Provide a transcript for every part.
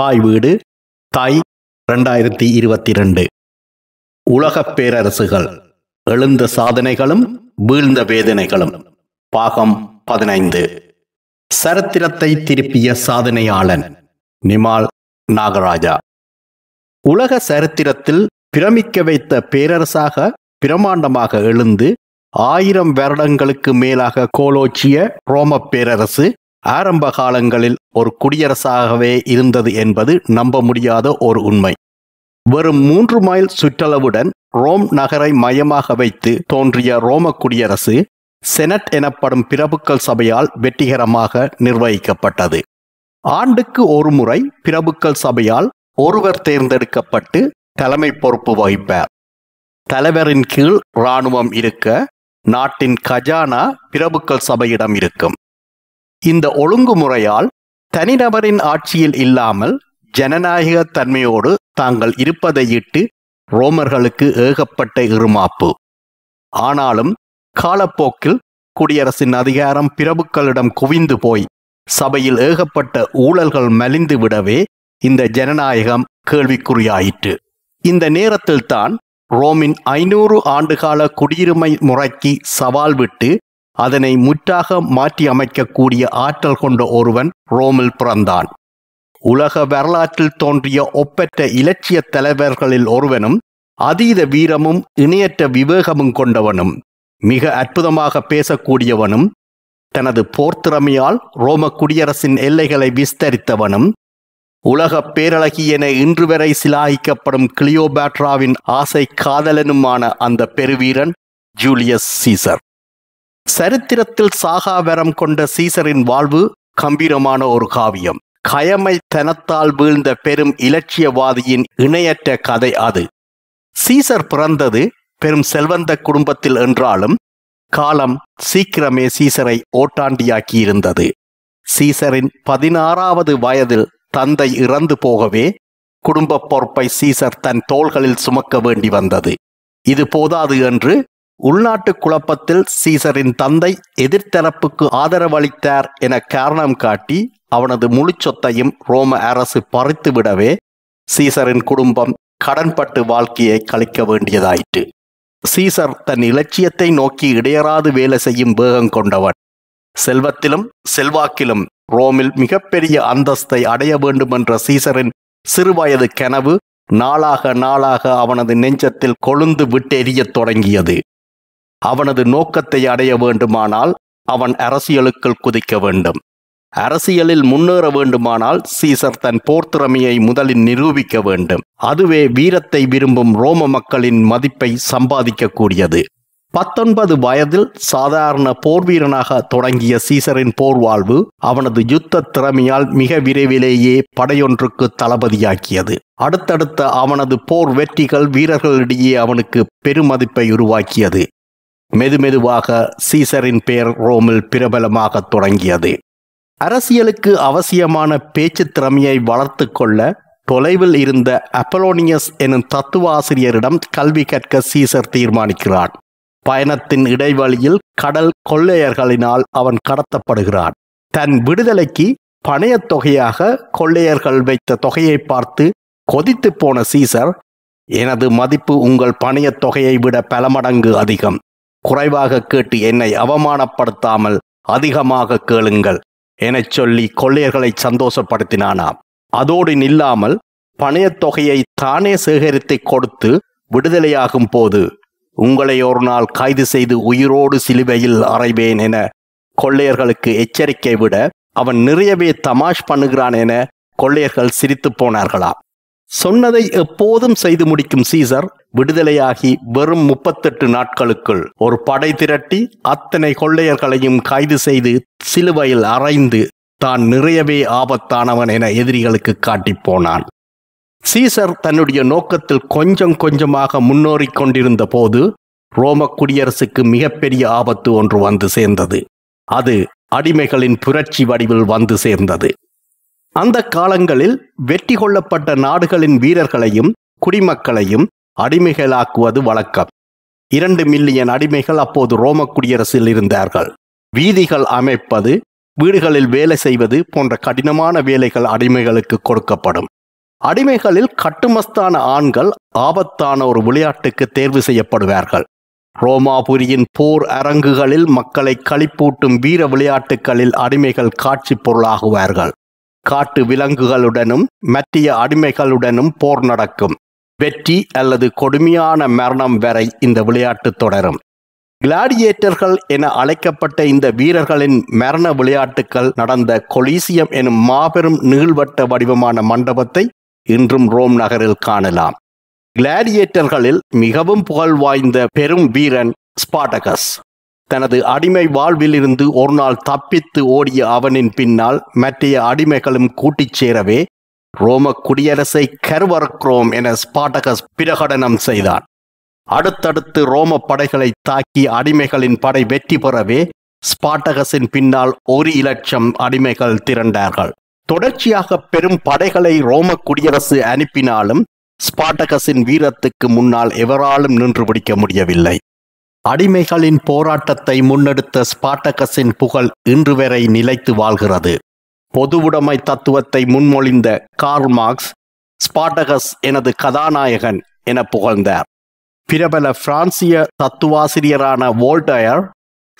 தாய் வீடு தாய் ரெண்டாயிரத்தி இருபத்தி ரெண்டு உலகப் பேரரசுகள் எழுந்த சாதனைகளும் வீழ்ந்த வேதனைகளும் பாகம் பதினைந்து சரித்திரத்தை திருப்பிய சாதனையாளன் நிமால் நாகராஜா உலக சரித்திரத்தில் பிரமிக்க வைத்த பேரரசாக பிரமாண்டமாக எழுந்து ஆயிரம் வருடங்களுக்கு மேலாக கோலோச்சிய ரோம பேரரசு ஆரம்ப காலங்களில் ஒரு குடியரசாகவே இருந்தது என்பது நம்ப முடியாத ஒரு உண்மை வெறும் மூன்று மைல் சுற்றளவுடன் ரோம் நகரை மையமாக வைத்து தோன்றிய ரோம குடியரசு செனட் எனப்படும் பிரபுக்கள் சபையால் வெற்றிகரமாக நிர்வகிக்கப்பட்டது ஆண்டுக்கு ஒரு முறை பிரபுக்கள் சபையால் ஒருவர் தேர்ந்தெடுக்கப்பட்டு தலைமை பொறுப்பு வகிப்பார் தலைவரின் கீழ் இராணுவம் இருக்க நாட்டின் கஜானா பிரபுக்கள் சபையிடம் இருக்கும் இந்த ஒழுங்குமுறையால் தனிநபரின் ஆட்சியில் இல்லாமல் ஜனநாயக தன்மையோடு தாங்கள் இருப்பதையிட்டு ரோமர்களுக்கு ஏகப்பட்ட இருமாப்பு ஆனாலும் காலப்போக்கில் குடியரசின் அதிகாரம் பிரபுக்களிடம் குவிந்து போய் சபையில் ஏகப்பட்ட ஊழல்கள் மலிந்து விடவே இந்த ஜனநாயகம் கேள்விக்குறியாயிற்று இந்த நேரத்தில்தான் ரோமின் ஐநூறு ஆண்டுகால குடியுரிமை முறைக்கு சவால் விட்டு அதனை முற்றாக மாற்றி அமைக்கக்கூடிய ஆற்றல் கொண்ட ஒருவன் ரோமில் பிறந்தான் உலக வரலாற்றில் தோன்றிய ஒப்பற்ற இலட்சிய தலைவர்களில் ஒருவனும் அதீத வீரமும் இணையற்ற விவேகமும் கொண்டவனும் மிக அற்புதமாக பேசக்கூடியவனும் தனது போர்த்திறமையால் ரோம குடியரசின் எல்லைகளை விஸ்தரித்தவனும் உலக பேரழகி என இன்று வரை சிலாகிக்கப்படும் கிளியோபேட்ராவின் ஆசை காதலனுமான அந்த பெருவீரன் ஜூலியஸ் சீசர் சரித்திரத்தில் சாகாவரம் கொண்ட சீசரின் வாழ்வு கம்பீரமான ஒரு காவியம் கயமைத்தனத்தால் வீழ்ந்த பெரும் இலட்சியவாதியின் இணையற்ற கதை அது சீசர் பிறந்தது பெரும் செல்வந்த குடும்பத்தில் என்றாலும் காலம் சீக்கிரமே சீசரை ஓட்டாண்டியாக்கியிருந்தது சீசரின் பதினாறாவது வயதில் தந்தை இறந்து போகவே குடும்ப பொறுப்பை சீசர் தன் தோள்களில் சுமக்க வேண்டி வந்தது இது போதாது என்று உள்நாட்டு குழப்பத்தில் சீசரின் தந்தை எதிர்த்தரப்புக்கு ஆதரவளித்தார் என காரணம் காட்டி அவனது முழு சொத்தையும் ரோம அரசு பறித்துவிடவே சீசரின் குடும்பம் கடன்பட்டு வாழ்க்கையை கழிக்க வேண்டியதாயிற்று சீசர் தன் இலட்சியத்தை நோக்கி இடையறாது வேலை செய்யும் வேகம் கொண்டவன் செல்வத்திலும் செல்வாக்கிலும் ரோமில் மிகப்பெரிய அந்தஸ்தை அடைய வேண்டுமென்ற சீசரின் சிறுவயது கனவு நாளாக நாளாக அவனது நெஞ்சத்தில் கொழுந்து விட்டெறியத் தொடங்கியது அவனது நோக்கத்தை அடைய வேண்டுமானால் அவன் அரசியலுக்குள் குதிக்க வேண்டும் அரசியலில் முன்னேற வேண்டுமானால் சீசர் தன் போர்த்திறமையை முதலில் நிரூபிக்க வேண்டும் அதுவே வீரத்தை விரும்பும் ரோம மக்களின் மதிப்பை சம்பாதிக்கக்கூடியது பத்தொன்பது வயதில் சாதாரண போர்வீரனாக தொடங்கிய சீசரின் போர் வாழ்வு அவனது யுத்த திறமையால் மிக விரைவிலேயே படையொன்றுக்கு தளபதியாக்கியது அடுத்தடுத்த அவனது போர் வெற்றிகள் வீரர்களிடையே அவனுக்கு பெருமதிப்பை உருவாக்கியது மெதுமெதுவாக சீசரின் பெயர் ரோமில் பிரபலமாக தொடங்கியது அரசியலுக்கு அவசியமான பேச்சு திறமையை வளர்த்து கொள்ள தொலைவில் இருந்த அப்பலோனியஸ் எனும் தத்துவாசிரியரிடம் கல்வி கற்க சீசர் தீர்மானிக்கிறான் பயணத்தின் இடைவெளியில் கடல் கொள்ளையர்களினால் அவன் கடத்தப்படுகிறான் தன் விடுதலைக்கு பணைய தொகையாக கொள்ளையர்கள் வைத்த தொகையை பார்த்து கொதித்து போன சீசர் எனது மதிப்பு உங்கள் பணைய தொகையை விட பல மடங்கு அதிகம் குறைவாக கேட்டு என்னை அவமானப்படுத்தாமல் அதிகமாக கேளுங்கள் எனச் சொல்லி கொள்ளையர்களை சந்தோஷப்படுத்தினானாம் அதோடு நில்லாமல் பணையத் தொகையை தானே சேகரித்து கொடுத்து விடுதலையாகும் போது உங்களை ஒரு நாள் கைது செய்து உயிரோடு சிலுவையில் அறைவேன் என கொள்ளையர்களுக்கு எச்சரிக்கை விட அவன் நிறையவே தமாஷ் பண்ணுகிறான் என கொள்ளையர்கள் சிரித்து போனார்களாம் சொன்னதை எப்போதும் செய்து முடிக்கும் சீசர் விடுதலையாகி வெறும் முப்பத்தெட்டு நாட்களுக்குள் ஒரு படை திரட்டி அத்தனை கொள்ளையர்களையும் கைது செய்து சிலுவையில் அரைந்து தான் நிறையவே ஆபத்தானவன் என எதிரிகளுக்கு காட்டிப் போனான் சீசர் தன்னுடைய நோக்கத்தில் கொஞ்சம் கொஞ்சமாக முன்னோறிக் கொண்டிருந்த போது ரோம குடியரசுக்கு மிகப்பெரிய ஆபத்து ஒன்று வந்து சேர்ந்தது அது அடிமைகளின் புரட்சி வடிவில் வந்து சேர்ந்தது அந்த காலங்களில் வெற்றி கொள்ளப்பட்ட நாடுகளின் வீரர்களையும் குடிமக்களையும் அடிமைகளாக்குவது வழக்கம் இரண்டு மில்லியன் அடிமைகள் அப்போது ரோம குடியரசில் இருந்தார்கள் வீதிகள் அமைப்பது வீடுகளில் வேலை செய்வது போன்ற கடினமான வேலைகள் அடிமைகளுக்கு கொடுக்கப்படும் அடிமைகளில் கட்டுமஸ்தான ஆண்கள் ஆபத்தான ஒரு விளையாட்டுக்கு தேர்வு செய்யப்படுவார்கள் ரோமாபுரியின் போர் அரங்குகளில் மக்களை களிப்பூட்டும் வீர விளையாட்டுகளில் அடிமைகள் காட்சி பொருளாகுவார்கள் காட்டு விலங்குகளுடனும் மத்திய அடிமைகளுடனும் போர் நடக்கும் வெற்றி அல்லது கொடுமையான மரணம் வரை இந்த விளையாட்டு தொடரும் கிளாடியேட்டர்கள் என அழைக்கப்பட்ட இந்த வீரர்களின் மரண விளையாட்டுக்கள் நடந்த கொலீசியம் எனும் மாபெரும் நீள்வட்ட வடிவமான மண்டபத்தை இன்றும் ரோம் நகரில் காணலாம் கிளாடியேட்டர்களில் மிகவும் புகழ் வாய்ந்த பெரும் வீரன் ஸ்பாடகஸ் தனது அடிமை வாழ்வில் இருந்து ஒரு நாள் தப்பித்து ஓடிய அவனின் பின்னால் மற்றைய அடிமைகளும் கூட்டிச் சேரவே ரோம குடியரசை கருவறுக்கிறோம் என ஸ்பாட்டகஸ் பிரகடனம் செய்தான் அடுத்தடுத்து ரோம படைகளை தாக்கி அடிமைகளின் படை வெற்றி பெறவே ஸ்பாட்டகஸின் பின்னால் ஒரு இலட்சம் அடிமைகள் திரண்டார்கள் தொடர்ச்சியாக பெரும் படைகளை ரோம குடியரசு அனுப்பினாலும் ஸ்பாட்டகஸின் வீரத்துக்கு முன்னால் எவராலும் நின்று பிடிக்க முடியவில்லை அடிமைகளின் போராட்டத்தை முன்னெடுத்த ஸ்பாட்டகஸின் புகழ் இன்று வரை நிலைத்து வாழ்கிறது பொதுவுடைமை தத்துவத்தை முன்மொழிந்த கார்ல் மார்க்ஸ் ஸ்பாட்டகஸ் எனது கதாநாயகன் என புகழ்ந்தார் பிரபல பிரான்சிய தத்துவாசிரியரான வோல்டயர்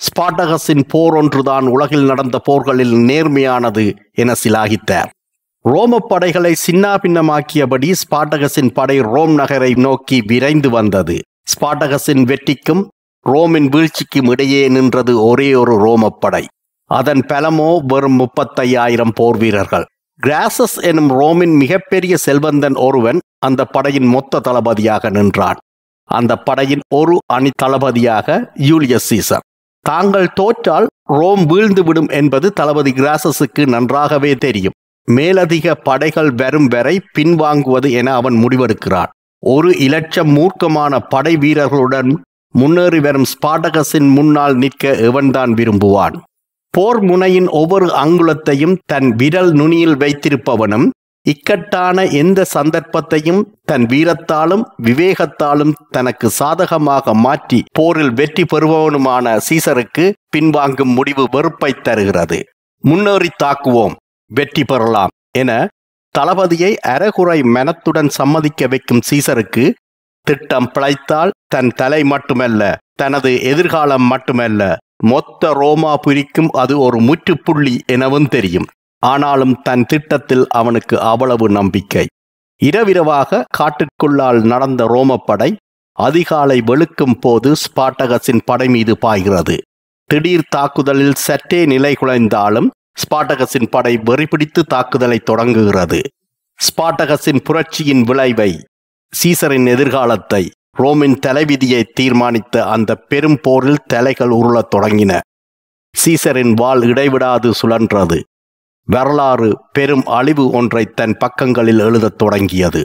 ஸ்பாட்டகஸின் போர் ஒன்றுதான் உலகில் நடந்த போர்களில் நேர்மையானது என சிலாகித்தார் ரோம படைகளை சின்னாபின்னமாக்கியபடி ஸ்பாட்டகஸின் படை ரோம் நகரை நோக்கி விரைந்து வந்தது ஸ்பாட்டகஸின் வெற்றிக்கும் ரோமின் வீழ்ச்சிக்கும் இடையே நின்றது ஒரே ஒரு ரோமப்படை அதன் பலமோ வெறும் முப்பத்தையாயிரம் போர் வீரர்கள் கிராசஸ் எனும் ரோமின் மிகப்பெரிய செல்வந்தன் ஒருவன் அந்த படையின் மொத்த தளபதியாக நின்றான் அந்த படையின் ஒரு அணி தளபதியாக யூலியஸ் சீசர் தாங்கள் தோற்றால் ரோம் வீழ்ந்துவிடும் என்பது தளபதி கிராசஸுக்கு நன்றாகவே தெரியும் மேலதிக படைகள் வரும் வரை பின்வாங்குவது என அவன் முடிவெடுக்கிறான் ஒரு இலட்சம் மூர்க்கமான படை வீரர்களுடன் முன்னேறி வரும் ஸ்பாடகஸின் முன்னால் நிற்க எவன்தான் விரும்புவான் போர் முனையின் ஒவ்வொரு அங்குலத்தையும் தன் விரல் நுனியில் வைத்திருப்பவனும் இக்கட்டான எந்த சந்தர்ப்பத்தையும் தன் வீரத்தாலும் விவேகத்தாலும் தனக்கு சாதகமாக மாற்றி போரில் வெற்றி பெறுபவனுமான சீசருக்கு பின்வாங்கும் முடிவு வெறுப்பை தருகிறது முன்னேறி தாக்குவோம் வெற்றி பெறலாம் என தளபதியை அறகுறை மனத்துடன் சம்மதிக்க வைக்கும் சீசருக்கு திட்டம் பிழைத்தால் தன் தலை மட்டுமல்ல தனது எதிர்காலம் மட்டுமல்ல மொத்த ரோமா புரிக்கும் அது ஒரு முற்றுப்புள்ளி எனவும் தெரியும் ஆனாலும் தன் திட்டத்தில் அவனுக்கு அவ்வளவு நம்பிக்கை இரவிரவாக காட்டுக்குள்ளால் நடந்த ரோமப்படை அதிகாலை வெளுக்கும் போது ஸ்பாட்டகஸின் படை மீது பாய்கிறது திடீர் தாக்குதலில் சற்றே நிலை குலைந்தாலும் ஸ்பாட்டகஸின் படை வெறிபிடித்து தாக்குதலை தொடங்குகிறது ஸ்பாட்டகஸின் புரட்சியின் விளைவை சீசரின் எதிர்காலத்தை ரோமின் தலைவிதியை தீர்மானித்த அந்த பெரும் போரில் தலைகள் உருளத் தொடங்கின சீசரின் வாழ் இடைவிடாது சுழன்றது வரலாறு பெரும் அழிவு ஒன்றை தன் பக்கங்களில் எழுதத் தொடங்கியது